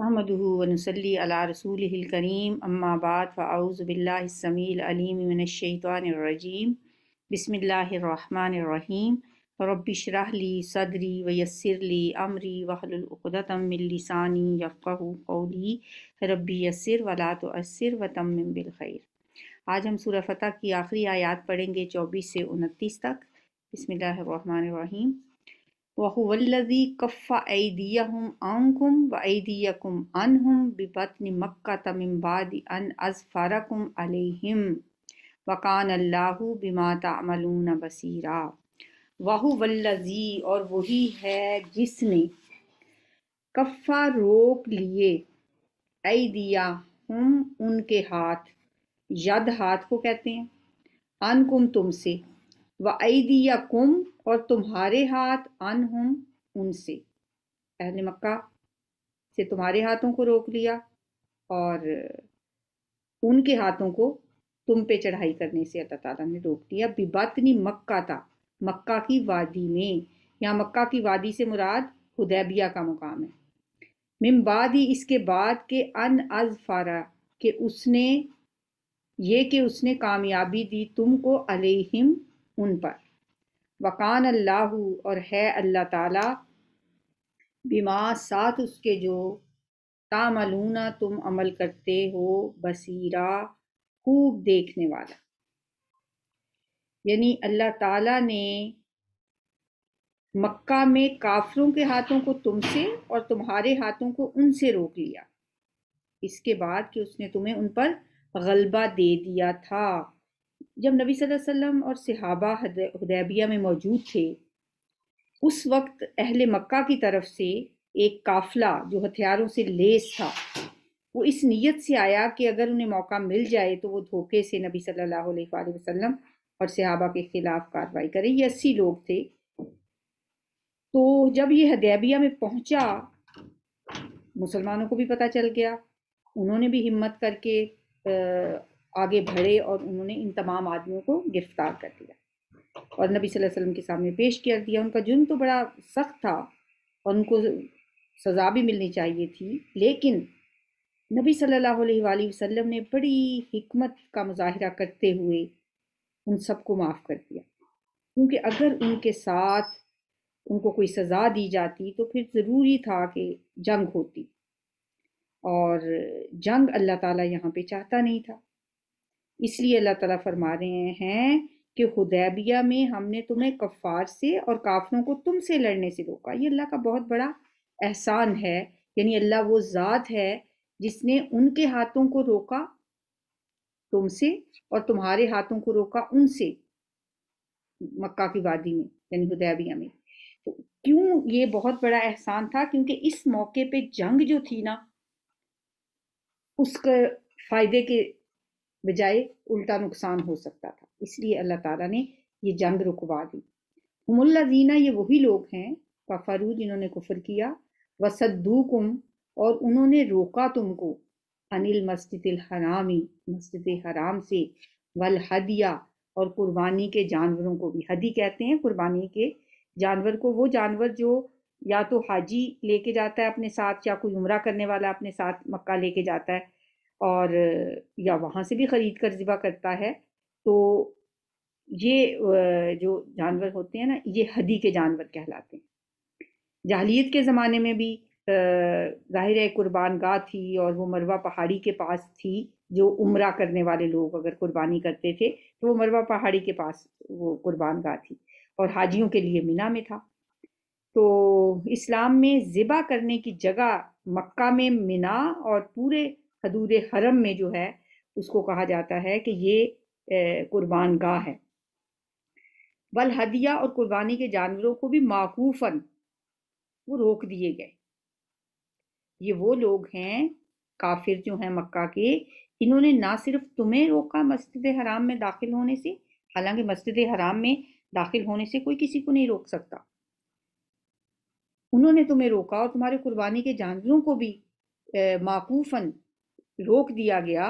महमदूनसली अला रसूल करीम अम्माबाद फ़ाऊज़बिल्लासमीलमिनशैतरजीम बसमीम रबिशरहली सदरी वयसरली अमरी वहलुलतमिलसानी यफ़ी रबी यसर वला तो असर व तम बिलखैर आज हम सूर फ़तह की आखिरी आयात पढ़ेंगे चौबीस से उनतीस तक बसमीम वहुवल्लजी कफ़ा ऐदियम आनकुम व ऐदियकुम अनहुम बिबतन मक्का तमिम्बाद अन अजफ़रकुम अलैहिम वकान अल्लाह बिमा तमलून बसीरा वहुवल्लजी और वही है जिसने कफ़ा रोक लिए ऐ हम उनके हाथ यद हाथ को कहते हैं अनकुम तुमसे वईदिया कुम और तुम्हारे हाथ अन हम उनसे अहन मक्का से तुम्हारे हाथों को रोक लिया और उनके हाथों को तुम पे चढ़ाई करने से अल्लाह ताला ने रोक दिया बिबातनी मक्का था मक्का की वादी में यहाँ मक्का की वादी से मुराद हुदैबिया का मुकाम है ही इसके बाद के अन अज फारा के उसने ये कि उसने कामयाबी दी तुमको अलहिम उन पर वकान अल्लाह और है अल्लाह ताला बीमा साथ उसके जो तामलूना तुम अमल करते हो बसीरा खूब देखने वाला यानी अल्लाह ताला ने मक्का में काफरों के हाथों को तुमसे और तुम्हारे हाथों को उनसे रोक लिया इसके बाद कि उसने तुम्हें उन पर गलबा दे दिया था जब नबी वसल्लम और सिहाबा हदैबिया में मौजूद थे उस वक्त अहल मक्का की तरफ से एक काफिला जो हथियारों से लेस था वो इस नीयत से आया कि अगर उन्हें मौका मिल जाए तो वो धोखे से नबी सल्लल्लाहु अलैहि वसल्लम और सहाबा के ख़िलाफ़ कार्रवाई करें ये अस्सी लोग थे तो जब ये हदैबिया में पहुंचा मुसलमानों को भी पता चल गया उन्होंने भी हिम्मत करके आ, आगे बढ़े और उन्होंने इन तमाम आदमियों को गिरफ्तार कर दिया और नबी सल्लल्लाहु अलैहि वसल्लम के सामने पेश किया दिया उनका जुर्म तो बड़ा सख्त था और उनको सज़ा भी मिलनी चाहिए थी लेकिन नबी सल्लल्लाहु अलैहि वसल्लम ने बड़ी हमत का मुजाहरा करते हुए उन सबको माफ़ कर दिया क्योंकि अगर उनके साथ उनको कोई सज़ा दी जाती तो फिर ज़रूरी था कि जंग होती और जंग अल्लाह ताला यहाँ पे चाहता नहीं था इसलिए अल्लाह ताला फरमा रहे हैं कि हुदैबिया में हमने तुम्हें कफ़ार से और काफरों को तुमसे लड़ने से रोका ये अल्लाह का बहुत बड़ा एहसान है यानी अल्लाह वो ज़ात है जिसने उनके हाथों को रोका तुमसे और तुम्हारे हाथों को रोका उनसे मक्का की वादी में यानी हुदैबिया में तो क्यों ये बहुत बड़ा एहसान था क्योंकि इस मौके पे जंग जो थी ना उसके फायदे के बजाय उल्टा नुकसान हो सकता था इसलिए अल्लाह ताला ने ये जंग रुकवा दी हमुल्ला जीना ये वही लोग हैं कफरू जिन्होंने कुफर किया व सद्दूकुम और उन्होंने रोका तुमको अनिल मस्जिद हरामी मस्जिद हराम से वल हदिया और कुर्बानी के जानवरों को भी हदी कहते हैं कुर्बानी के जानवर को वो जानवर जो या तो हाजी लेके जाता है अपने साथ या कोई उम्र करने वाला अपने साथ मक्का लेके जाता है और या वहाँ से भी ख़रीद कर ज़िबा करता है तो ये जो जानवर होते हैं ना ये हदी के जानवर कहलाते हैं जाहलीत के ज़माने में भी ज़ाहिर है कुर्बान गाह थी और वो मरवा पहाड़ी के पास थी जो उम्र हम्म। करने वाले लोग अगर कुर्बानी करते थे तो वो मरवा पहाड़ी के पास वो कुर्बान गाह थी और हाजियों के लिए मिना में था तो इस्लाम में ज़िबा करने की जगह मक्का में मिना और पूरे हदूद हरम में जो है उसको कहा जाता है कि ये कुर्बान गाह है बल हदिया और कुर्बानी के जानवरों को भी माकूफन वो रोक दिए गए ये वो लोग हैं काफिर जो हैं मक्का के इन्होंने ना सिर्फ तुम्हें रोका मस्जिद हराम में दाखिल होने से हालांकि मस्जिद हराम में दाखिल होने से कोई किसी को नहीं रोक सकता उन्होंने तुम्हें रोका और तुम्हारे कुर्बानी के जानवरों को भी माकूफन रोक दिया गया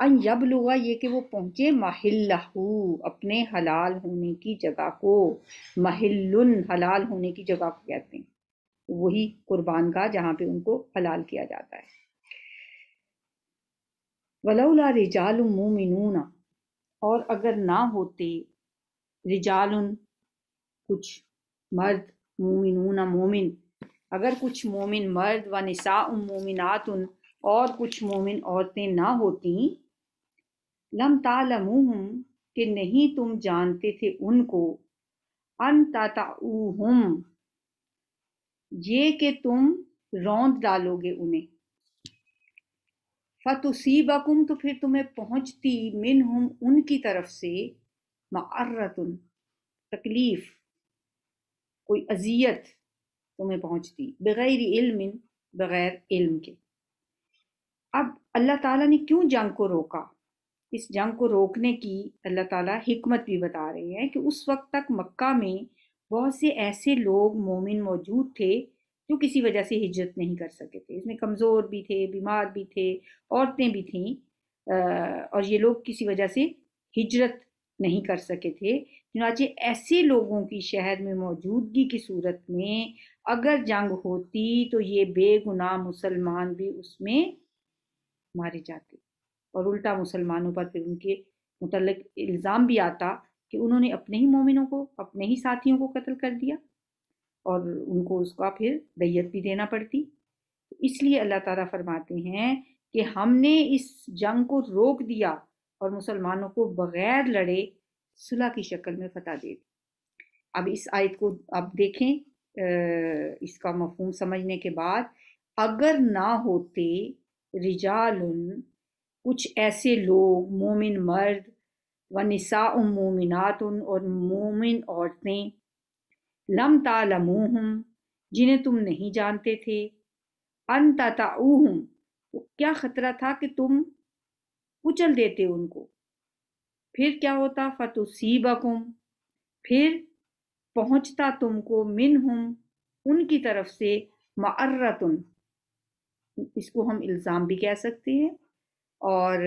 अन यबलुगा ये कि वो पहुंचे महिल्लहू अपने हलाल होने की जगह को महिल्लुन हलाल होने की जगह को कहते हैं वही कुर्बान का जहां पे उनको हलाल किया जाता है वलौला रिजाल मोमिनूना और अगर ना होते रिजाल कुछ मर्द मोमिनूना मोमिन अगर कुछ मोमिन मर्द व निसा मोमिनात उन और कुछ मोमिन औरतें ना होती लम तालमूह कि नहीं तुम जानते थे उनको अन ताताऊहम ये कि तुम रौंद डालोगे उन्हें फतुसीबकुम तो फिर तुम्हें पहुंचती मिन हम उनकी तरफ से मारत तकलीफ कोई अजियत तुम्हें पहुंचती बग़ैर इल्म बग़ैर इल्म के अब अल्लाह ताला ने क्यों जंग को रोका इस जंग को रोकने की अल्लाह ताला हिकमत भी बता रहे हैं कि उस वक्त तक मक्का में बहुत से ऐसे लोग मोमिन मौजूद थे जो किसी वजह से हिजरत नहीं कर सके थे इसमें कमज़ोर भी थे बीमार भी थे औरतें भी थीं और ये लोग किसी वजह से हिजरत नहीं कर सके थे चुनाचे ऐसे लोगों की शहर में मौजूदगी की सूरत में अगर जंग होती तो ये बेगुनाह मुसलमान भी उसमें मारे जाते और उल्टा मुसलमानों पर फिर उनके मुतलक इल्ज़ाम भी आता कि उन्होंने अपने ही मोमिनों को अपने ही साथियों को कत्ल कर दिया और उनको उसका फिर दैयत भी देना पड़ती इसलिए अल्लाह ताला फरमाते हैं कि हमने इस जंग को रोक दिया और मुसलमानों को बगैर लड़े सुलह की शक्ल में फता दे दी अब इस आयत को आप देखें इसका मफहम समझने के बाद अगर ना होते रिजाल कुछ ऐसे लोग मोमिन मर्द व निसा मोमिनातन और मोमिन औरतें लम तालमूहम जिन्हें तुम नहीं जानते थे अन तताऊहम तो क्या ख़तरा था कि तुम कुचल देते उनको फिर क्या होता फतुसीबकुम फिर पहुंचता तुमको मिन हम उनकी तरफ से मर्रतन इसको हम इल्ज़ाम भी कह सकते हैं और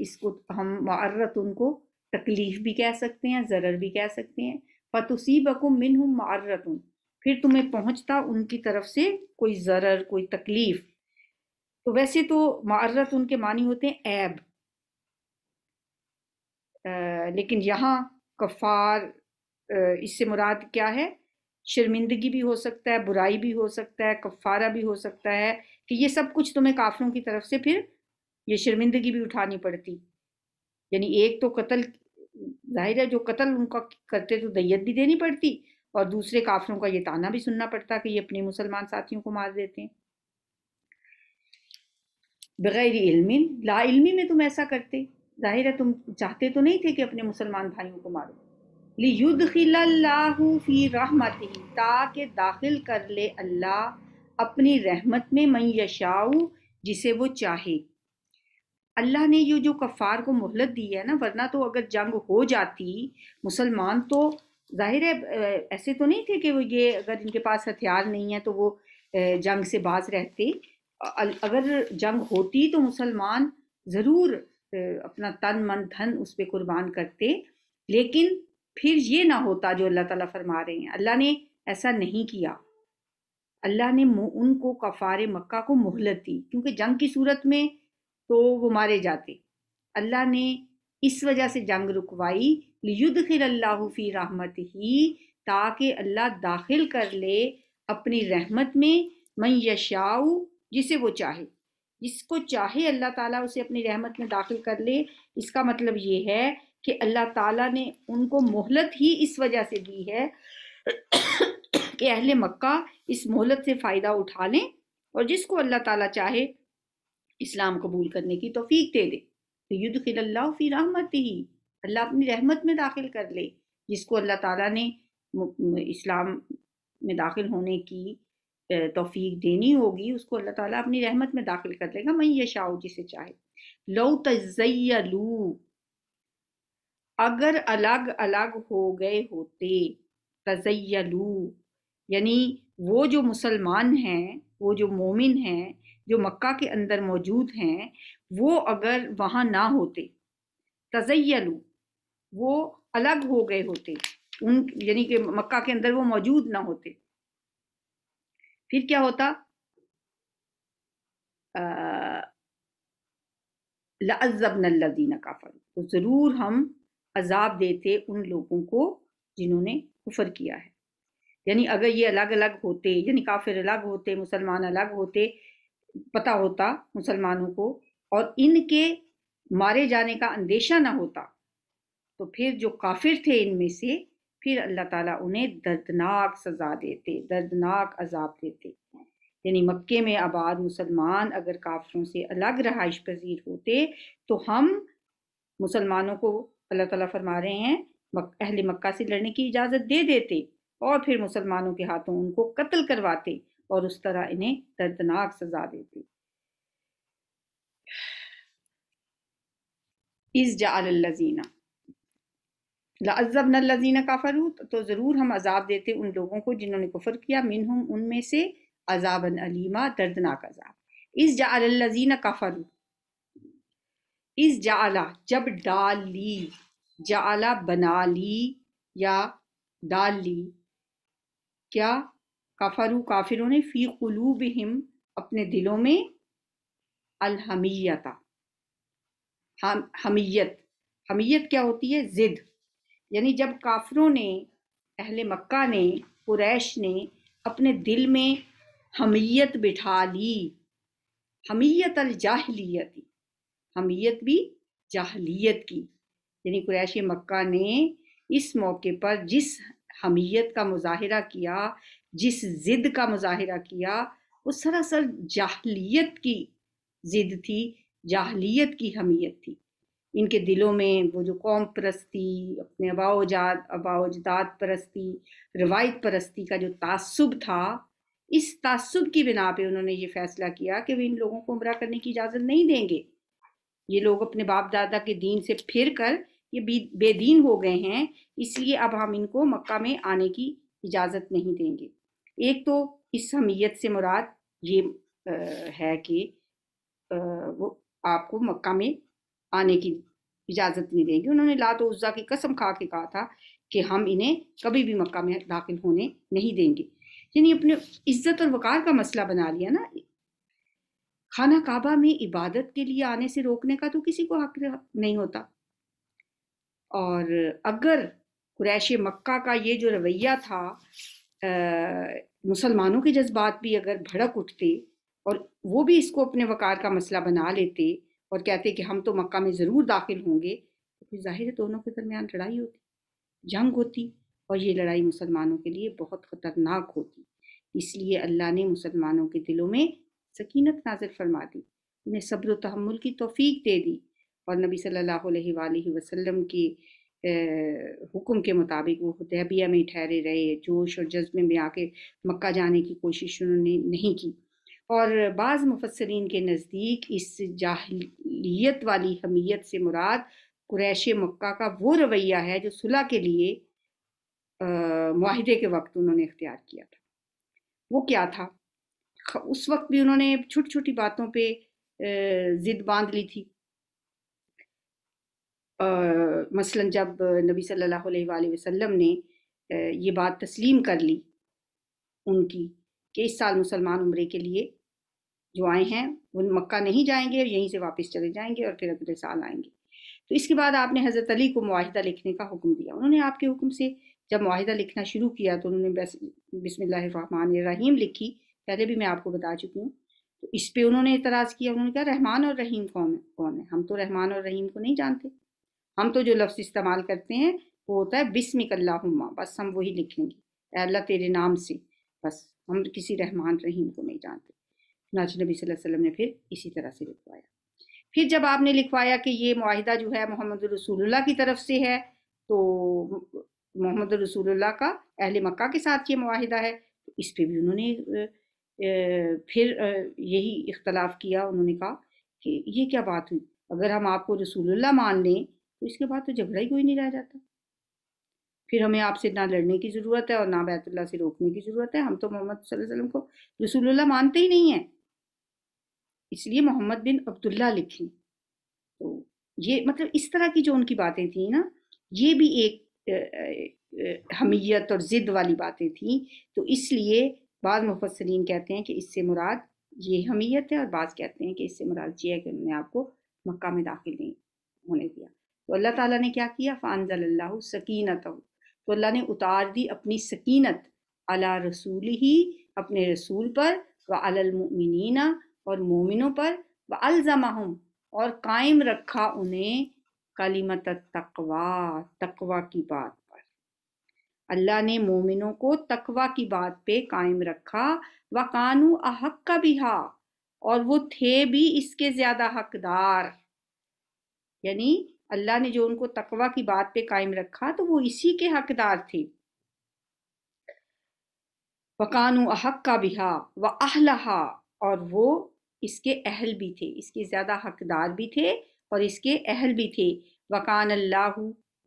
इसको हम मारत उनको तकलीफ़ भी कह सकते हैं ज़रर भी कह सकते हैं फतुसीबको मिन हूँ मारत फिर तुम्हें पहुँचता उनकी तरफ से कोई ज़रर कोई तकलीफ़ तो वैसे तो मारत उनके मानी होते हैं ऐब लेकिन यहाँ कफ़ार इससे मुराद क्या है शर्मिंदगी भी हो सकता है बुराई भी हो सकता है कफ़ारा भी हो सकता है कि ये सब कुछ तुम्हें काफिलों की तरफ से फिर ये शर्मिंदगी भी उठानी पड़ती यानी एक तो कत्ल जाहिर है जो कत्ल उनका करते तो दैयत भी देनी पड़ती और दूसरे काफिलों का ये ताना भी सुनना पड़ता कि ये अपने मुसलमान साथियों को मार देते हैं बगैर इल्मी ला इल्मी में तुम ऐसा करते जाहिर है तुम चाहते तो नहीं थे कि अपने मुसलमान भाइयों को मारो ली युद्ध फी रहमत ताकि दाखिल कर ले अल्लाह अपनी रहमत में मई यशाऊ जिसे वो चाहे अल्लाह ने ये जो कफ़ार को मोहलत दी है ना वरना तो अगर जंग हो जाती मुसलमान तो जाहिर है ऐसे तो नहीं थे कि वो ये अगर इनके पास हथियार नहीं है तो वो जंग से बाज रहते अगर जंग होती तो मुसलमान ज़रूर अपना तन मन धन उस पर कुर्बान करते लेकिन फिर ये ना होता जो अल्लाह ताला फरमा रहे हैं अल्लाह ने ऐसा नहीं किया अल्लाह ने उनको कफ़ार मक्का को मोहलत दी क्योंकि जंग की सूरत में तो वो मारे जाते अल्लाह ने इस वजह से जंग रुकवाई युद्ध फ़ी रहमत ही ताकि अल्लाह दाखिल कर ले अपनी रहमत में मैं यशाऊ जिसे वो चाहे जिसको चाहे अल्लाह ताला उसे अपनी रहमत में दाखिल कर ले इसका मतलब ये है कि अल्लाह ताला ने उनको मोहलत ही इस वजह से दी है कि अहल मक्का इस मोहलत से फ़ायदा उठा लें और जिसको अल्लाह ताला चाहे इस्लाम कबूल करने की तोफ़ीक दे दे तो युद्ध फिर रहमत ही अल्लाह अपनी रहमत में दाखिल कर ले जिसको अल्लाह ताला ने इस्लाम में दाखिल होने की तोफ़ीक देनी होगी उसको अल्लाह ताला अपनी रहमत में दाखिल कर लेगा मैं यशाओ जिसे चाहे लो तजयलू अगर अलग अलग हो गए होते तजयलू यानी वो जो मुसलमान हैं वो जो मोमिन हैं जो मक्का के अंदर मौजूद हैं वो अगर वहाँ ना होते तजयलू वो अलग हो गए होते उन यानी कि मक्का के अंदर वो मौजूद ना होते फिर क्या होता लजब नल्लदीन काफर तो ज़रूर हम अजाब देते उन लोगों को जिन्होंने कुफर किया है यानी अगर ये अलग अलग होते यानी काफिर अलग होते मुसलमान अलग होते पता होता मुसलमानों को और इनके मारे जाने का अंदेशा ना होता तो फिर जो काफिर थे इनमें से फिर अल्लाह ताला उन्हें दर्दनाक सज़ा देते दर्दनाक अजाब देते यानी मक्के में आबाद मुसलमान अगर काफिरों से अलग रहाइश पजीर होते तो हम मुसलमानों को अल्लाह ताला फरमा रहे हैं अहले मक्का से लड़ने की इजाज़त दे देते और फिर मुसलमानों के हाथों उनको कत्ल करवाते और उस तरह इन्हें दर्दनाक सजा देते इस जालजीना लाजब नजीना काफरू तो ज़रूर हम अजाब देते उन लोगों को जिन्होंने कुफर किया मिन हम उनमें से अजाबन अलीमा दर्दनाक अजाब इस का काफरू इस जाला जब डाली जाला बना ली या डाल ली क्या काफारू काफिरों ने फ़ी कलूब हिम अपने दिलों में अलहमीयता हम हमीयत हमीयत क्या होती है ज़िद यानी जब काफरों ने अहले मक्का ने कुरैश ने अपने दिल में हमीयत बिठा ली हमीयत अलजाहलीती हमीयत भी जाहलीत की यानी क्रैश मक्का ने इस मौके पर जिस हमीयत का मुजाहरा किया जिस जिद का मुजाहरा किया वो सरासर जाहलीत की जिद थी जाहलीत की हमीयत थी इनके दिलों में वो जो कौम परस्ती अपने अबाओजाद अबाओजदात परस्ती रवायत परस्ती का जो तासुब था इस तासुब की बिना पे उन्होंने ये फैसला किया कि वे इन लोगों को उम्र करने की इजाज़त नहीं देंगे ये लोग अपने बाप दादा के दीन से फिर कर ये बेदीन हो गए हैं इसलिए अब हम इनको मक्का में आने की इजाज़त नहीं देंगे एक तो इस हमीयत से मुराद ये आ, है कि आ, वो आपको मक्का में आने की इजाज़त नहीं देंगे उन्होंने लात उज़ा की कसम खा के कहा था कि हम इन्हें कभी भी मक्का में दाखिल होने नहीं देंगे यानी अपने इज्जत और वक़ार का मसला बना लिया ना खाना काबा में इबादत के लिए आने से रोकने का तो किसी को हक नहीं होता और अगर कुरैश मक्का का ये जो रवैया था मुसलमानों के जज्बात भी अगर भड़क उठते और वो भी इसको अपने वक़ार का मसला बना लेते और कहते कि हम तो मक्का में ज़रूर दाखिल होंगे तो फिर जाहिर है दोनों के दरमियान लड़ाई होती जंग होती और ये लड़ाई मुसलमानों के लिए बहुत ख़तरनाक होती इसलिए अल्लाह ने मुसलमानों के दिलों में सकीनत नाजिल फरमा दी उन्हें सब्र तहमुल की तोफ़ी दे दी और नबी सल्लल्लाहु अलैहि वसल्लम की हुक्म के मुताबिक वो हुदैबिया में ठहरे रहे जोश और जज्बे में आके मक्का जाने की कोशिश उन्होंने नहीं की और बाज़ मुफसरीन के नज़दीक इस जाहलीत वाली हमीयत से मुराद कुरैश मक्का का वो रवैया है जो सुलह के लिए माहदे के वक्त उन्होंने इख्तियार किया था वो क्या था उस वक्त भी उन्होंने छोटी छोटी बातों पर ज़िद बांध ली थी मसलन जब नबी सल्लल्लाहु अलैहि वसल्लम ने ये बात तस्लीम कर ली उनकी कि इस साल मुसलमान उम्र के लिए जो आए हैं वो मक्का नहीं जाएंगे और यहीं से वापस चले जाएंगे और फिर अगले साल आएंगे तो इसके बाद आपने हज़रत अली को माहिदा लिखने का हुक्म दिया उन्होंने आपके हुक्म से जब माहिदा लिखना शुरू किया तो उन्होंने बस रहीम लिखी पहले भी मैं आपको बता चुकी हूँ तो इस पर उन्होंने एतराज़ किया उन्होंने कहा रहमान और रहीम कौन है कौन है हम तो रहमान और रहीम को नहीं जानते हम तो जो लफ्ज़ इस्तेमाल करते हैं वो होता है अल्लाहुम्मा बस हम वही लिखेंगे अल्लाह तेरे नाम से बस हम किसी रहमान रहीम को नहीं जानते नाच नबी वसल्लम ने फिर इसी तरह से लिखवाया फिर जब आपने लिखवाया कि ये माहिदा जो है मोहम्मद रसूलुल्लाह की तरफ से है तो मोहम्मद रसूलुल्लाह का अहल मक्का के साथ ये माहिदा है तो इस पर भी उन्होंने फिर यही इख्तलाफ किया उन्होंने कहा कि ये क्या बात हुई अगर हम आपको रसूलुल्लाह मान लें तो इसके बाद तो झगड़ा ही कोई नहीं रह जाता फिर हमें आपसे ना लड़ने की ज़रूरत है और ना बैतुल्ला से रोकने की ज़रूरत है हम तो मोहम्मद वसल्लम को रसूलुल्लाह मानते ही नहीं हैं इसलिए मोहम्मद बिन अब्दुल्ला लिखें तो ये मतलब इस तरह की जो उनकी बातें थी ना ये भी एक हमीयत और ज़िद वाली बातें थी तो इसलिए बाद मुफसरीन कहते हैं कि इससे मुराद ये हमीयत है और बाज़ कहते हैं कि इससे मुराद ये है कि उन्होंने आपको मक्का में दाखिल नहीं होने दिया तो अल्लाह ताला ने क्या किया अल्लाह सकीनत तो अल्लाह ने उतार दी अपनी सकीनत अला रसूल ही अपने रसूल पर व अलमिनना और मोमिनों पर व अलजमाहम और कायम रखा उन्हें कलीमत तकवा तकवा की बात पर अल्लाह ने मोमिनों को तकवा की बात पे कायम रखा व कानू अहक का बिहा और वो थे भी इसके ज़्यादा हकदार यानी अल्लाह ने जो उनको तकवा की बात पे कायम रखा तो वो इसी के हकदार थे वकानु अहक का बिहा व अहलहा और वो इसके अहल भी थे इसके ज़्यादा हकदार भी थे और इसके अहल भी थे वकान अल्लाह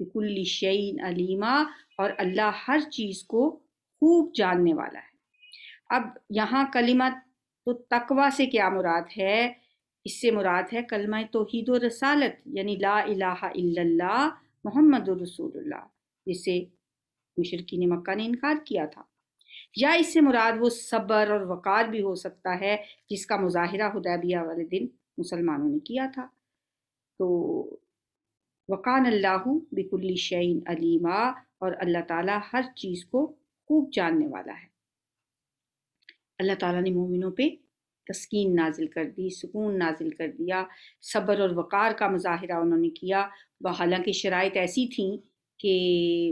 बिकुल्ली शैन अलीमा और अल्लाह हर चीज़ को खूब जानने वाला है अब यहाँ कलिमा तो तकवा से क्या मुराद है इससे मुराद है कलमा तोहद रसालत यानी ला अला मोहम्मद रसूल जिसे मुशरकिन मक्का ने इनकार किया था या इससे मुराद वो सब्र और वक़ार भी हो सकता है जिसका मुजाहरा हदैबिया वाले दिन मुसलमानों ने किया था तो वक़ान अल्लाह बिकुल्ली शैन अलीमा और अल्लाह ताला हर चीज़ को खूब जानने वाला है अल्लाह ताला ने मोमिनों पे तस्किन नाजिल कर दी सुकून नाजिल कर दिया सब्र और वक़ार का मुजाहरा उन्होंने किया व हालांकि शराइ ऐसी थी कि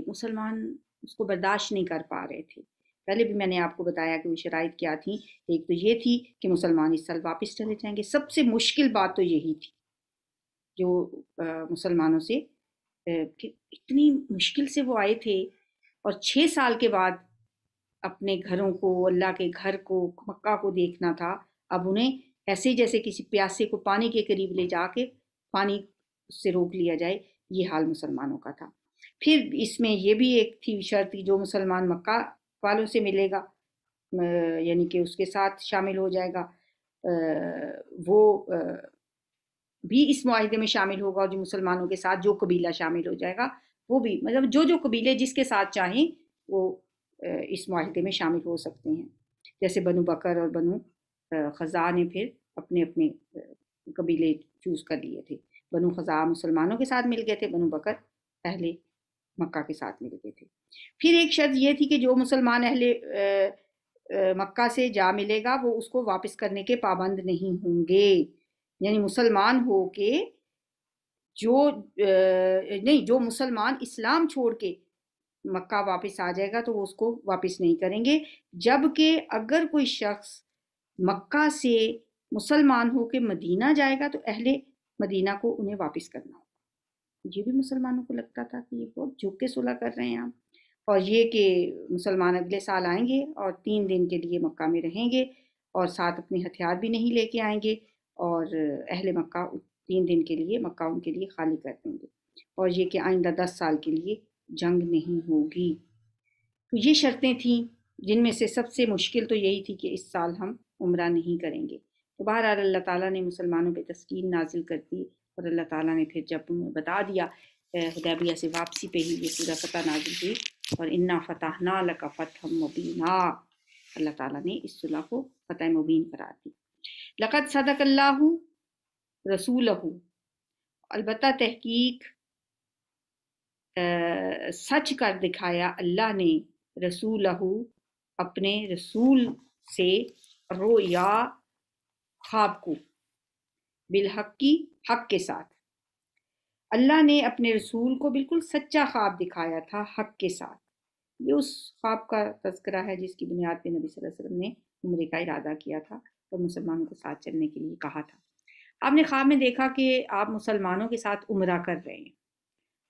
मुसलमान उसको बर्दाश्त नहीं कर पा रहे थे पहले भी मैंने आपको बताया कि वो शराइ क्या थी एक तो ये थी कि मुसलमान इस साल वापस चले जाएंगे सबसे मुश्किल बात तो यही थी जो मुसलमानों से कि इतनी मुश्किल से वो आए थे और छः साल के बाद अपने घरों को अल्लाह के घर को मक्का को देखना था अब उन्हें ऐसे जैसे किसी प्यासे को पानी के करीब ले जाके पानी से रोक लिया जाए ये हाल मुसलमानों का था फिर इसमें यह भी एक थी शर्त जो मुसलमान मक्का वालों से मिलेगा यानी कि उसके साथ शामिल हो जाएगा वो भी इस माहदे में शामिल होगा और जो मुसलमानों के साथ जो कबीला शामिल हो जाएगा वो भी मतलब जो जो कबीले जिसके साथ चाहें वो इस माहदे में शामिल हो सकते हैं जैसे बनु बकर और बनु ख़जा ने फिर अपने अपने कबीले चूज़ कर लिए थे बनु ख़जा मुसलमानों के साथ मिल गए थे बनु बकर पहले मक्का के साथ मिल गए थे फिर एक शर्त यह थी कि जो मुसलमान अहले मक्का से जा मिलेगा वो उसको वापस करने के पाबंद नहीं होंगे यानी मुसलमान हो के जो नहीं जो मुसलमान इस्लाम छोड़ के मक्का वापस आ जाएगा तो वो उसको वापस नहीं करेंगे जबकि अगर कोई शख्स मक्का से मुसलमान होकर मदीना जाएगा तो अहले मदीना को उन्हें वापस करना होगा ये भी मुसलमानों को लगता था कि ये बहुत झुक के सुलह कर रहे हैं हम और ये कि मुसलमान अगले साल आएंगे और तीन दिन के लिए मक्का में रहेंगे और साथ अपने हथियार भी नहीं लेके आएंगे और अहले मक्का तीन दिन के लिए मक्का उनके लिए खाली कर देंगे और ये कि आइंदा दस साल के लिए जंग नहीं होगी तो ये शर्तें थीं जिनमें से सबसे मुश्किल तो यही थी कि इस साल हम उम्र नहीं करेंगे तो बहर अल्लाह ताला ने मुसलमानों पे तस्कीन नाजिल कर दी और अल्लाह ताला ने फिर जब उन्हें बता दिया हदैबिया से वापसी पे ही ये पूरा फतह नाजिल हुई और इन्ना ना लका फतह मुबीना अल्लाह ताला ने इस सुलह को फतह मुबीन करार दी लकत सदक अल्लाह रसूल अलबत् तहकीक सच कर दिखाया अल्लाह ने रसूल अपने रसूल से रोया ख्वाब को बिलहक की हक के साथ अल्लाह ने अपने रसूल को बिल्कुल सच्चा ख्वाब दिखाया था हक के साथ ये उस ख्वाब का तस्करा है जिसकी बुनियाद पर नबी वसल्लम ने उम्र का इरादा किया था और मुसलमानों के साथ चलने के लिए कहा था आपने ख्वाब में देखा कि आप मुसलमानों के साथ उम्र कर रहे हैं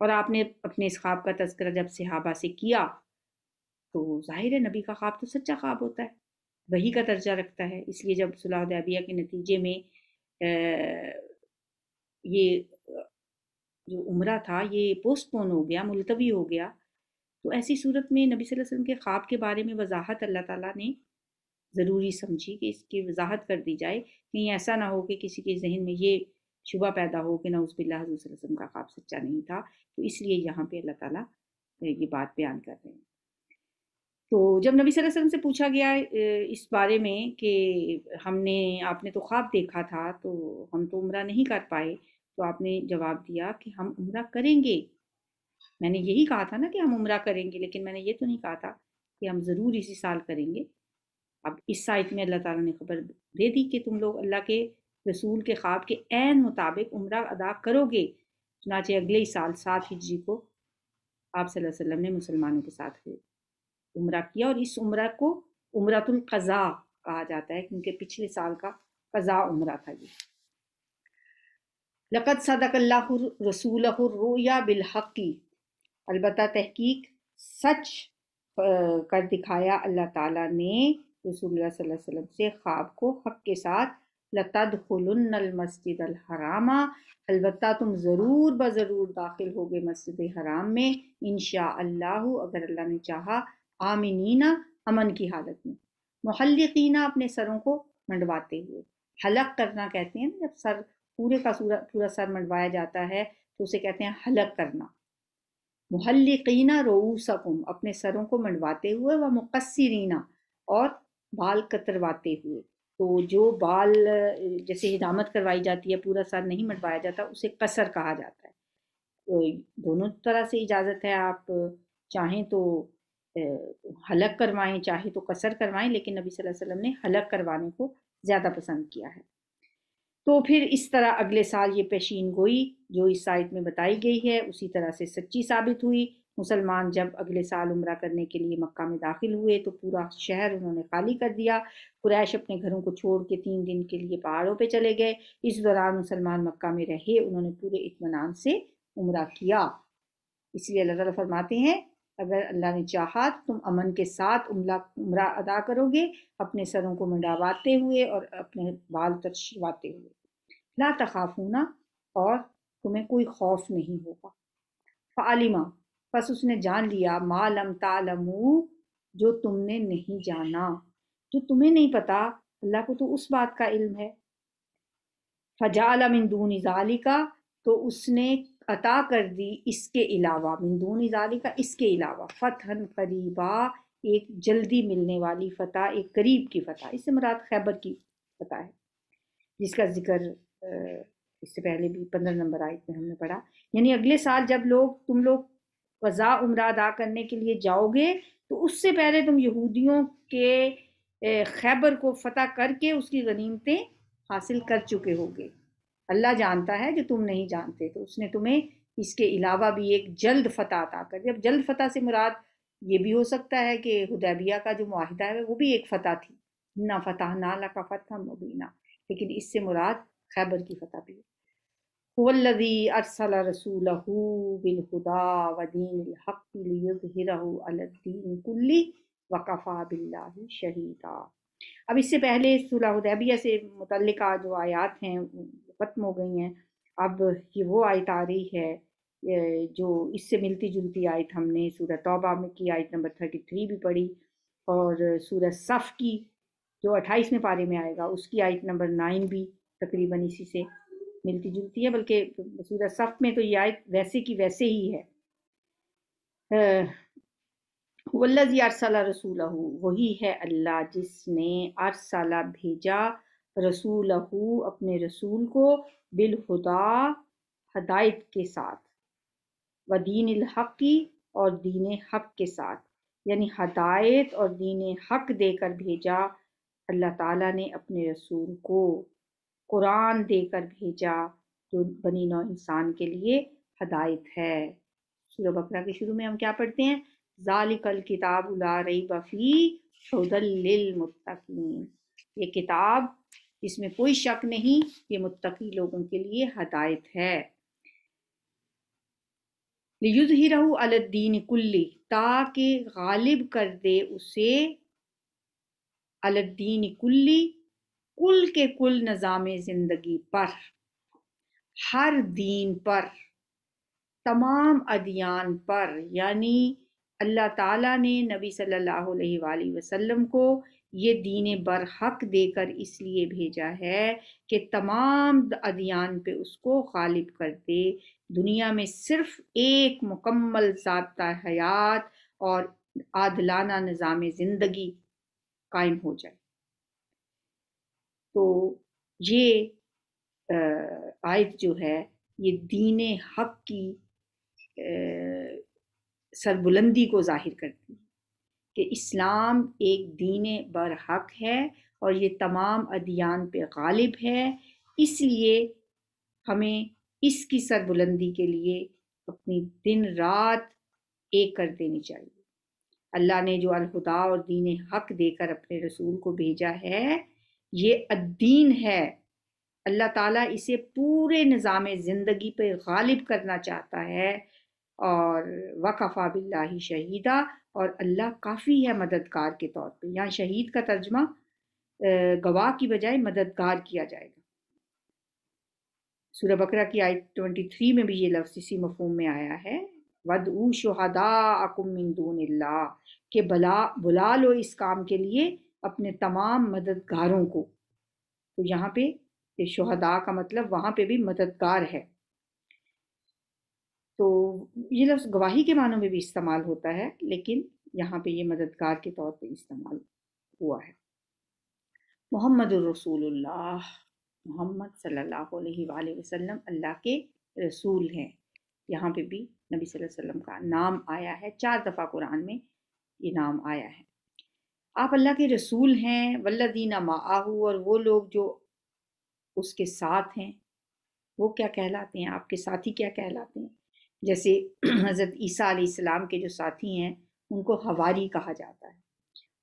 और आपने अपने इस ख्वाब का तस्करा जब सहाबा से किया तो जाहिर है नबी का ख्वाब तो सच्चा ख्वाब होता है वही का दर्जा रखता है इसलिए जब दबिया के नतीजे में ये जो उम्र था ये पोस्टपोन हो गया मुलतवी हो गया तो ऐसी सूरत में नबी सल्लल्लाहु अलैहि वसल्लम के ख्वाब के बारे में वजाहत अल्लाह ताला ने ज़रूरी समझी कि इसकी वजाहत कर दी जाए कहीं ऐसा ना हो कि किसी के जहन में ये शुबा पैदा हो कि ना नौज़बिल्ला हजूर वसल्लम का ख्वाब सच्चा नहीं था तो इसलिए यहाँ पे अल्लाह ताला ये बात बयान कर रहे हैं तो जब नबी सल्लल्लाहु अलैहि वसल्लम से पूछा गया इस बारे में कि हमने आपने तो ख्वाब देखा था तो हम तो उम्र नहीं कर पाए तो आपने जवाब दिया कि हम उम्र करेंगे मैंने यही कहा था ना कि हम उम्र करेंगे लेकिन मैंने ये तो नहीं कहा था कि हम ज़रूर इसी साल करेंगे अब इस साइट में अल्लाह ताला ने खबर दे दी कि तुम लोग अल्लाह के रसूल के ख्वाब के एन मुताबिक उम्र अदा करोगे चुनाचे अगले ही साल सात हिजरी को आप सल्लल्लाहु अलैहि वसल्लम ने मुसलमानों के साथ उम्र किया और इस उम्र को उम्रतुल कज़ा कहा जाता है क्योंकि पिछले साल का कज़ा उम्र था ये लकत सदक रसूल रोया बिलहकी अलबत् तहकीक सच कर दिखाया अल्लाह ताला ने रसूल सल्लल्लाहु से ख्वाब को हक के साथ लतदखुलुन्नल मस्जिद अलहराम हरामा तुम ज़रूर ब ज़रूर दाखिल गए मस्जिद हराम में इन अल्लाह अगर अल्लाह ने चाहा आमिनीना अमन की हालत में महल्लिकीना अपने सरों को मंडवाते हुए हलक करना कहते हैं जब सर पूरे का सूरा पूरा सर मंडवाया जाता है तो उसे कहते हैं हलक करना महल्लिकीना रोसकुम अपने सरों को मंडवाते हुए व मुकसरीना और बाल कतरवाते हुए तो जो बाल जैसे हिदामत करवाई जाती है पूरा सर नहीं मंडवाया जाता उसे कसर कहा जाता है तो दोनों तरह से इजाज़त है आप चाहें तो हलक करवाएं चाहे तो कसर करवाएं लेकिन नबी सल्लल्लाहु अलैहि वसल्लम ने हलक करवाने को ज़्यादा पसंद किया है तो फिर इस तरह अगले साल ये पेशीन गोई जो इस साइट में बताई गई है उसी तरह से सच्ची साबित हुई मुसलमान जब अगले साल उम्र करने के लिए मक्का में दाखिल हुए तो पूरा शहर उन्होंने खाली कर दिया कुरैश अपने घरों को छोड़ के तीन दिन के लिए पहाड़ों पे चले गए इस दौरान मुसलमान मक्का में रहे उन्होंने पूरे इतमान से उम्र किया इसलिए अल्लाह ताला फरमाते हैं अगर अल्लाह ने चाहा तो तुम अमन के साथ उमला उम्रा अदा करोगे अपने सरों को मंडावाते हुए और अपने बाल तरशवाते हुए ला तखाफूना और तुम्हें कोई खौफ नहीं होगा फ़ालिमा बस उसने जान लिया मालम तालमू जो तुमने नहीं जाना जो तुम्हें नहीं पता अल्लाह को तो उस बात का इल्म है फजाल मिंदून का तो उसने अता कर दी इसके अलावा मंदून इजारी का इसके अलावा फ़तहन करीबा एक जल्दी मिलने वाली फ़तह एक करीब की फ़तह इससे मुराद खैबर की फ़तह है जिसका जिक्र इससे पहले भी पंद्रह नंबर आयत में हमने पढ़ा यानी अगले साल जब लोग तुम लोग क़ज़ा उम्र अदा करने के लिए जाओगे तो उससे पहले तुम यहूदियों के खैबर को फतह करके उसकी गनीमतें हासिल कर चुके होगे अल्लाह जानता है जो तुम नहीं जानते तो उसने तुम्हें इसके अलावा भी एक जल्द फतह अता कर दिया अब जल्द फतह से मुराद ये भी हो सकता है कि हुदैबिया का जो माहिदा है वो भी एक फतह थी ना फतह ना का फतह मुबीना लेकिन इससे मुराद खैबर की फतह भी वल्लदी अरसल रसूल बिलहुदा वदीन हक़ीन कुल्ली वकफ़ा बिल्ला शहीदा अब इससे पहले सुलह हुदैबिया से मुतलका जो आयात हैं खत्म हो गई हैं अब ये वो आयत आ रही है जो इससे मिलती जुलती आयत हमने सूरत तौबा में की आयत नंबर थर्टी थ्री भी पढ़ी और सूरह सफ़ की जो अट्ठाईसवें पारे में आएगा उसकी आयत नंबर नाइन भी तकरीबन इसी से मिलती जुलती है बल्कि सूरह सफ़ में तो ये आयत वैसे की वैसे ही है वल्लजी अरसला रसूल वही है अल्लाह जिसने अरसला भेजा रसूल अपने रसूल को बिलखुदा हदायत के साथ व दीन हक़ी और दीन हक के साथ यानी हदायत और दीन हक देकर भेजा अल्लाह ताला ने अपने रसूल को कुरान देकर भेजा जो बनी नौ इंसान के लिए हदायत है सूर्य बकरा के शुरू में हम क्या पढ़ते हैं जालिकल किताब उला रही बफ़ी शुदल मुत्तकीन ये किताब इसमें कोई शक नहीं ये मुत्तकी लोगों के लिए हदायत है रहू अलद्दीन कुल्ली ताकि गालिब कर दे उसे अलद्दीन कुल्ली कुल के कुल निज़ाम ज़िंदगी पर हर दीन पर तमाम अदियान पर यानी अल्लाह ताला ने नबी सल्लल्लाहु अलैहि वसल्लम को ये दीन बर हक देकर इसलिए भेजा है कि तमाम अदियान पे उसको गालिब कर दे दुनिया में सिर्फ एक मुकम्मल जबता हयात और आदलाना निज़ाम ज़िंदगी कायम हो जाए तो ये आयत जो है ये दीन हक की सरबुलंदी को जाहिर करती है कि इस्लाम एक दीन बर हक़ है और ये तमाम अदियान पे गालिब है इसलिए हमें इसकी सरबुलंदी के लिए अपनी दिन रात एक कर देनी चाहिए अल्लाह ने जो अलहुदा और दीन हक देकर अपने रसूल को भेजा है ये अद्दीन है अल्लाह ताला इसे पूरे निज़ाम ज़िंदगी पे गालिब करना चाहता है और वकफ़ा बिल्ला शहीदा और अल्लाह काफ़ी है मददगार के तौर पे यहाँ शहीद का तर्जमा गवाह की बजाय मददगार किया जाएगा सूर्य बकरा की आई ट्वेंटी थ्री में भी ये लफ्ज़ इसी मफहम में आया है वद ऊ शहदा अल्लाह के बला बुला लो इस काम के लिए अपने तमाम मददगारों को तो यहाँ पे शहदा का मतलब वहाँ पे भी मददगार है तो ये लफ्ज़ गवाही के मानों में भी इस्तेमाल होता है लेकिन यहाँ पे ये मददगार के तौर पे इस्तेमाल हुआ है मोहम्मद रसूलुल्लाह मोहम्मद सल्लल्लाहु अलैहि वसल्लम अल्लाह के रसूल हैं यहाँ पे भी नबी सल्लल्लाहु अलैहि वसल्लम का नाम आया है चार दफ़ा कुरान में ये नाम आया है आप अल्लाह के रसूल हैं वल्लदीना माहू और वो लोग जो उसके साथ हैं वो क्या कहलाते हैं आपके साथी क्या कहलाते हैं जैसे हज़रत ईसा के जो साथी हैं उनको हवारी कहा जाता है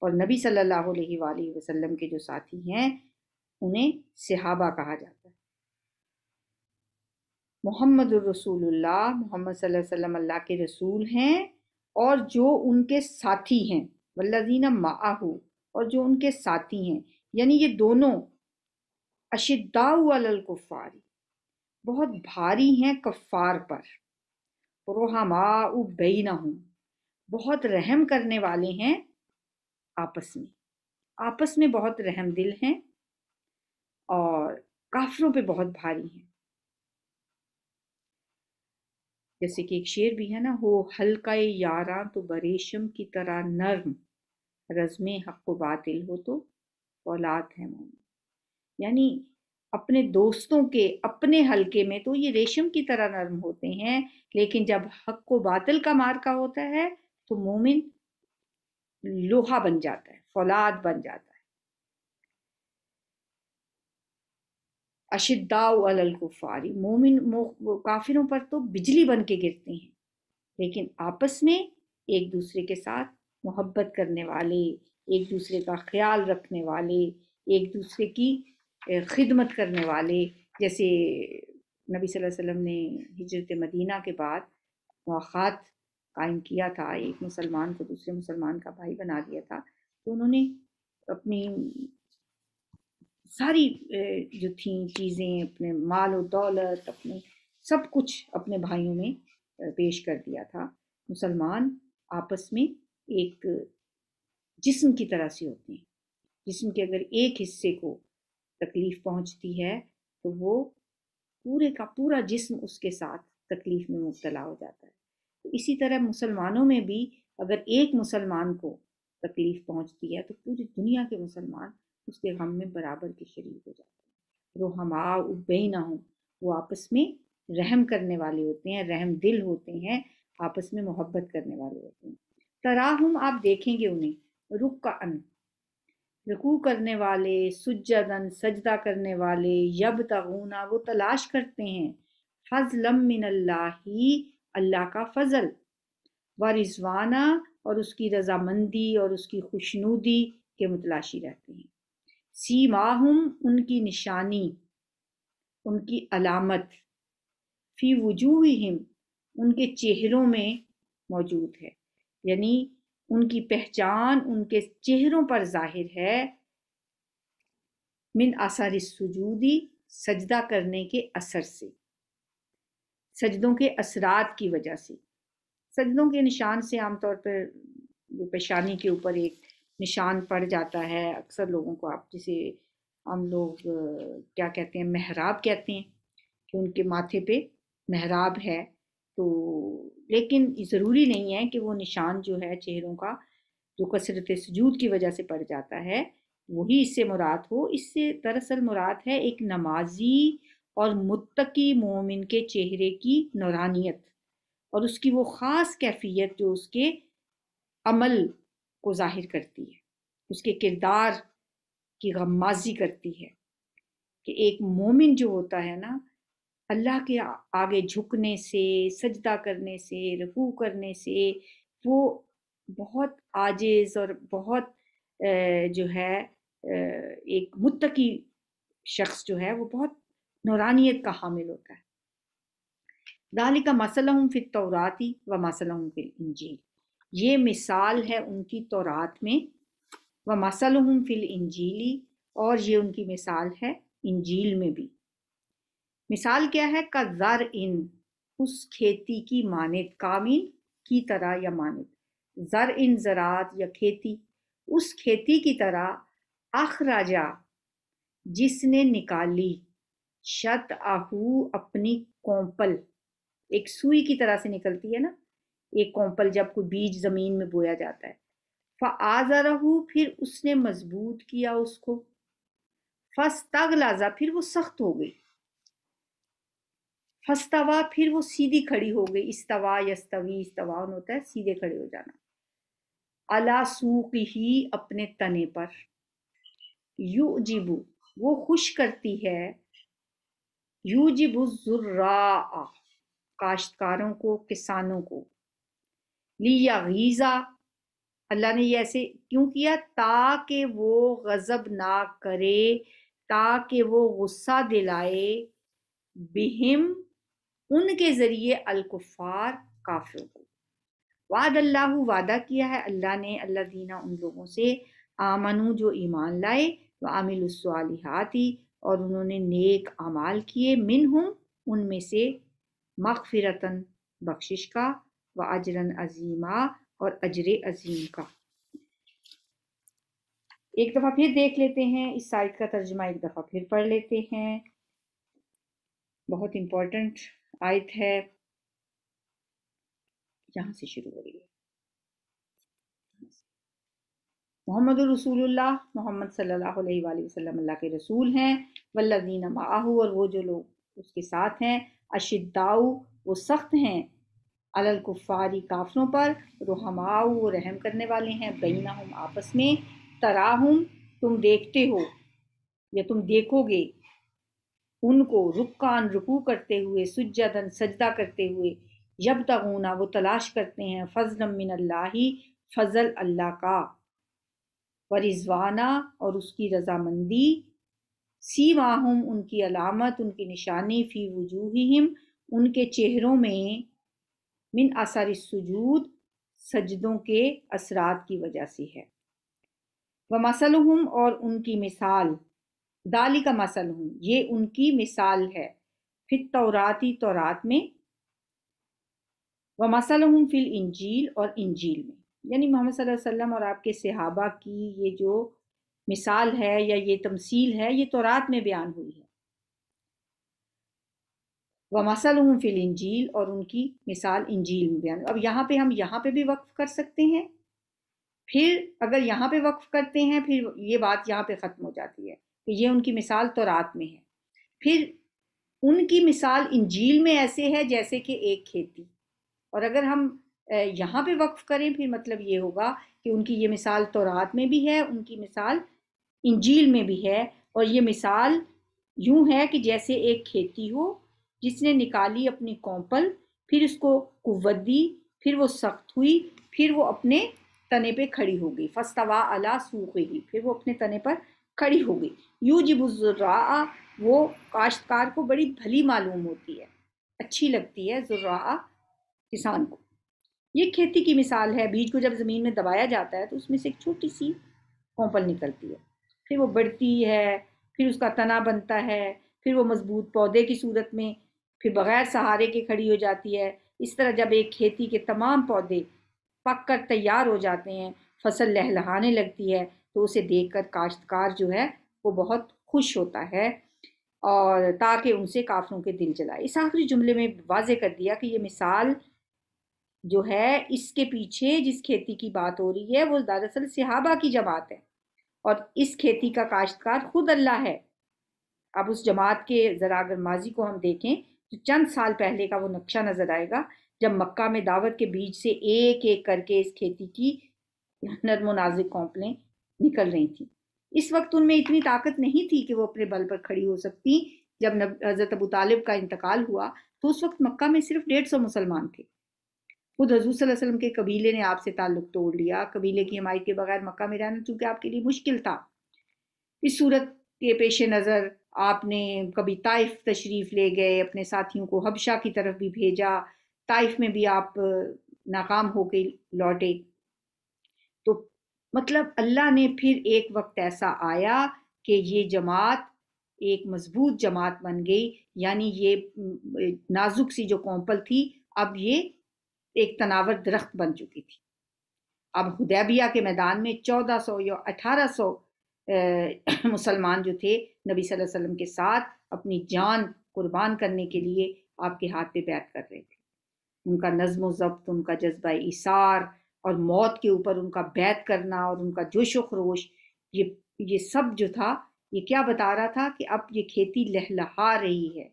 और नबी सल्लल्लाहु अलैहि वसल्लम के जो साथी हैं उन्हें सिहाबा कहा जाता है मोहम्मद रसूलुल्लाह मोहम्मद अल्लाह के रसूल हैं और जो उनके साथी हैं वल्लजीना माहू और जो उनके साथी हैं यानी ये दोनों अशिद्दाउल कुफ़ारी बहुत भारी हैं कफ़ार पर पुरोहमा उबैना हूँ बहुत रहम करने वाले हैं आपस में आपस में बहुत रहम दिल हैं और काफरों पे बहुत भारी हैं जैसे कि एक शेर भी है ना हो हल्का यारा तो बरेशम की तरह नर्म रजमे हक बातिल हो तो औलाद है मोमिन यानी अपने दोस्तों के अपने हलके में तो ये रेशम की तरह नरम होते हैं लेकिन जब हक को बातिल का का होता है तो मोमिन लोहा बन जाता है फौलाद बन जाता है अशिद्दाउ अल कुफारी मोमिन मो, काफिरों पर तो बिजली बन के गिरते हैं लेकिन आपस में एक दूसरे के साथ मोहब्बत करने वाले एक दूसरे का ख्याल रखने वाले एक दूसरे की खिदमत करने वाले जैसे नबी सल्लल्लाहु अलैहि वसल्लम ने हिजरत मदीना के बाद मवाक़ात कायम किया था एक मुसलमान को दूसरे मुसलमान का भाई बना दिया था तो उन्होंने अपनी सारी जो थी चीज़ें अपने माल और दौलत अपने सब कुछ अपने भाइयों में पेश कर दिया था मुसलमान आपस में एक जिस्म की तरह से होते हैं जिस्म के अगर एक हिस्से को तकलीफ पहुंचती है तो वो पूरे का पूरा जिस्म उसके साथ तकलीफ में मुबतला हो जाता है तो इसी तरह मुसलमानों में भी अगर एक मुसलमान को तकलीफ पहुंचती है तो पूरी दुनिया के मुसलमान उसके गम में बराबर के शरीक हो जाते हैं हम आई ना हो वो आपस में रहम करने वाले होते हैं रहम दिल होते हैं आपस में मोहब्बत करने वाले होते हैं तरा हम आप देखेंगे उन्हें रुख का अन्न रुकू करने वाले सुजदन सजदा करने वाले यब तगुना वो तलाश करते हैं फजलम मिन ही अल्लाह का फजल व रिजवाना और उसकी रजामंदी और उसकी खुशनूदी के मुतलाशी रहते हैं सीमाहुम उनकी निशानी उनकी अलामत फ़ी वजूहम उनके चेहरों में मौजूद है यानी उनकी पहचान उनके चेहरों पर जाहिर है मिन आसार सुजूदी सजदा करने के असर से सजदों के असरात की वजह से सजदों के निशान से आमतौर पर वो पेशानी के ऊपर एक निशान पड़ जाता है अक्सर लोगों को आप जिसे हम लोग क्या कहते हैं महराब कहते हैं कि उनके माथे पे महराब है तो लेकिन ज़रूरी नहीं है कि वो निशान जो है चेहरों का जो कसरत सजूद की वजह से पड़ जाता है वही इससे मुराद हो इससे दरअसल मुराद है एक नमाजी और मुत्तकी मोमिन के चेहरे की नौरानियत और उसकी वो ख़ास कैफियत जो उसके अमल को जाहिर करती है उसके किरदार की गमाजी करती है कि एक मोमिन जो होता है ना अल्लाह के आगे झुकने से सजदा करने से रकू करने से वो बहुत आजेज और बहुत जो है एक मुत्तकी शख्स जो है वो बहुत नौरानियत का हामिल होता है दाली का मसल फिर तौराती व मसल फिर इंजील ये मिसाल है उनकी तौरात में व मसल हूँ फिल इंजीली और ये उनकी मिसाल है इंजील में भी मिसाल क्या है कज़र इन उस खेती की मानद कामिन की तरह या मानद ज़र इन ज़रात या खेती उस खेती की तरह अखराजा जिसने निकाली शत आहू अपनी कोंपल एक सुई की तरह से निकलती है ना एक कोंपल जब कोई बीज ज़मीन में बोया जाता है फ़ाज़रहू फिर उसने मजबूत किया उसको फस तग लाजा फिर वो सख्त हो गई फस्तवा फिर वो सीधी खड़ी हो गई इस्तवा यस्तवी इस्तवा होता है सीधे खड़े हो जाना अला सूख ही अपने तने पर यू जिबू वो खुश करती है यू जिबू जुर्रा काश्तकारों को किसानों को लिया गीज़ा अल्लाह ने ये ऐसे क्यों किया ताकि वो गज़ब ना करे ताकि वो गुस्सा दिलाए बिहिम उनके ज़रिए अलकुफ़ार काफिरों को वाद अल्लाह वादा किया है अल्लाह ने अल्लाह दीना उन लोगों से आमनु जो ईमान लाए व आमिलसालहाती और उन्होंने नेक अमाल किए मिन हूँ उनमें से मखफिरतन बख्शिश का व अजरन अजीमा और अजर अजीम का एक दफ़ा फिर देख लेते हैं इस साइट का तर्जमा एक दफ़ा फिर पढ़ लेते हैं बहुत इम्पोर्टेंट आयत है यहाँ से शुरू हो रही है मोहम्मद रसूलुल्लाह मोहम्मद सल्लल्लाहु अलैहि वसल्लम अल्लाह के रसूल हैं वल्लदीन माहू और वो जो लोग उसके साथ हैं अशिदाऊ वो सख्त हैं अलकुफारी काफरों पर रहमाऊ वो रहम करने वाले हैं बैना हम आपस में तराहम तुम देखते हो या तुम देखोगे उनको रुकान रुकू करते हुए सुजदन सजदा करते हुए जब तक तगूना वो तलाश करते हैं फजल मिन अल्लाह फजल अल्लाह का व रिजवाना और उसकी रजामंदी सी माहम उनकी अलामत उनकी निशानी फ़ी वजूहिम उनके चेहरों में मिन आसार सजूद सजदों के असरात की वजह से है व हम और उनकी मिसाल दाली का मसल हूँ ये उनकी मिसाल है फिर तौराती तौरात में व मसल हूँ फिल इंजील और इंजील में यानी मोहम्मद वसल्लम और आपके सहाबा की ये जो मिसाल है या ये तमसील है ये तौरात में बयान हुई है व मसल हूँ फिल इंजील और उनकी मिसाल इंजील में बयान अब यहाँ पे हम यहाँ पे भी वक्फ कर सकते हैं फिर अगर यहाँ पे वक्फ करते हैं फिर ये बात यहाँ पे ख़त्म हो जाती है ये उनकी मिसाल तो रात में है फिर उनकी मिसाल इंजील में ऐसे है जैसे कि एक खेती और अगर हम यहाँ पे वक्फ करें फिर मतलब ये होगा कि उनकी ये मिसाल तौरात तो में भी है उनकी मिसाल इंजील में भी है और ये मिसाल यूं है कि जैसे एक खेती हो जिसने निकाली अपनी कौपल फिर उसको कुत दी फिर वो सख्त हुई फिर वो अपने तने पे खड़ी हो गई फस्तवा अला सूख ही फिर वो अपने तने पर खड़ी हो गई यू बुजुर्रा वो काश्तकार को बड़ी भली मालूम होती है अच्छी लगती है जुर्रा किसान को ये खेती की मिसाल है बीज को जब ज़मीन में दबाया जाता है तो उसमें से एक छोटी सी कौपल निकलती है फिर वो बढ़ती है फिर उसका तना बनता है फिर वो मजबूत पौधे की सूरत में फिर बग़ैर सहारे के खड़ी हो जाती है इस तरह जब एक खेती के तमाम पौधे पक कर तैयार हो जाते हैं फसल लहलहाने लगती है तो उसे देखकर काश्तकार जो है वो बहुत खुश होता है और ताकि उनसे काफरों के दिल जलाए इस आखिरी जुमले में वाज कर दिया कि ये मिसाल जो है इसके पीछे जिस खेती की बात हो रही है वो दरअसल सिहाबा की जमात है और इस खेती का काश्तकार खुद अल्लाह है अब उस जमात के ज़रा अगर माजी को हम देखें तो चंद साल पहले का वो नक्शा नज़र आएगा जब मक्का में दावत के बीज से एक एक करके इस खेती की नाजिक कौंपलें निकल रही थी इस वक्त उनमें इतनी ताकत नहीं थी कि वो अपने बल पर खड़ी हो सकती जब हजरत अबू तालिब का इंतकाल हुआ तो उस वक्त मक्का में सिर्फ डेढ़ सौ मुसलमान थे खुद हजूर वसल्लम के कबीले ने आपसे ताल्लुक तोड़ लिया कबीले की हमायत के बगैर मक्का में रहना चूंकि आपके लिए मुश्किल था इस सूरत के पेश नज़र आपने कभी ताइफ तशरीफ ले गए अपने साथियों को हबशा की तरफ भी भेजा ताइफ में भी आप नाकाम होके लौटे तो मतलब अल्लाह ने फिर एक वक्त ऐसा आया कि ये जमात एक मजबूत जमात बन गई यानी ये नाजुक सी जो कौंपल थी अब ये एक तनावर दरख्त बन चुकी थी अब हदैबिया के मैदान में 1400 या 1800 मुसलमान जो थे नबी सल्लल्लाहु अलैहि वसल्लम के साथ अपनी जान कुर्बान करने के लिए आपके हाथ पे बैठ कर रहे थे उनका नज्म ज़ब्त उनका जज्बा इसार और मौत के ऊपर उनका बैत करना और उनका जोश खरोश ये ये सब जो था ये क्या बता रहा था कि अब ये खेती लहलहा रही है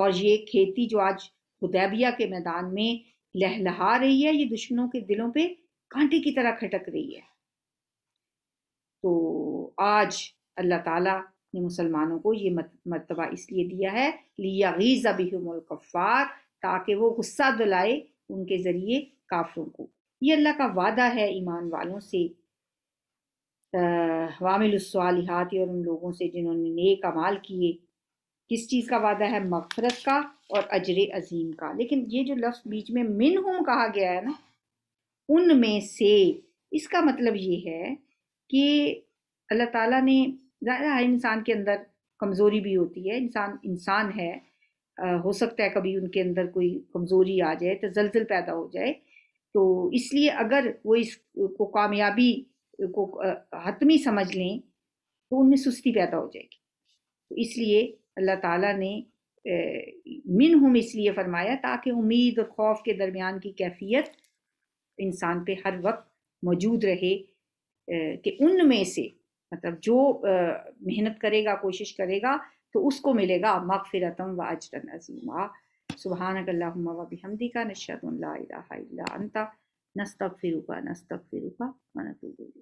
और ये खेती जो आज हुदैबिया के मैदान में लहलहा रही है ये दुश्मनों के दिलों पे कांटे की तरह खटक रही है तो आज अल्लाह ताला ने मुसलमानों को ये मरतबा इसलिए दिया है लिया गीज़ा बिहमुल कफ़ार ताकि वो गुस्सा दिलाए उनके ज़रिए काफरों को ये अल्लाह का वादा है ईमान वालों से वामिलसालहात और उन लोगों से जिन्होंने नेक अमाल किए किस चीज़ का वादा है मफरत का और अजर अजीम का लेकिन ये जो लफ्ज़ बीच में मिन हम कहा गया है ना उनमें से इसका मतलब ये है कि अल्लाह ताला ने ज़ाहिर इंसान के अंदर कमज़ोरी भी होती है इंसान इंसान है आ, हो सकता है कभी उनके अंदर कोई कमज़ोरी आ जाए तो जल्जल पैदा हो जाए तो इसलिए अगर वो इसको कामयाबी को हतमी समझ लें तो उनमें सुस्ती पैदा हो जाएगी तो इसलिए अल्लाह ताला ने मिन हम इसलिए फरमाया ताकि उम्मीद और खौफ के दरमियान की कैफियत इंसान पे हर वक्त मौजूद रहे कि उनमें से मतलब जो मेहनत करेगा कोशिश करेगा तो उसको मिलेगा मगफिरतम व अजरन अजीमा सुबहानकल्लाहुम्मा व बिहमदिका नशहदु अन ला इलाहा इल्ला अंता नस्तगफिरुका नस्तगफिरुका व नतूबु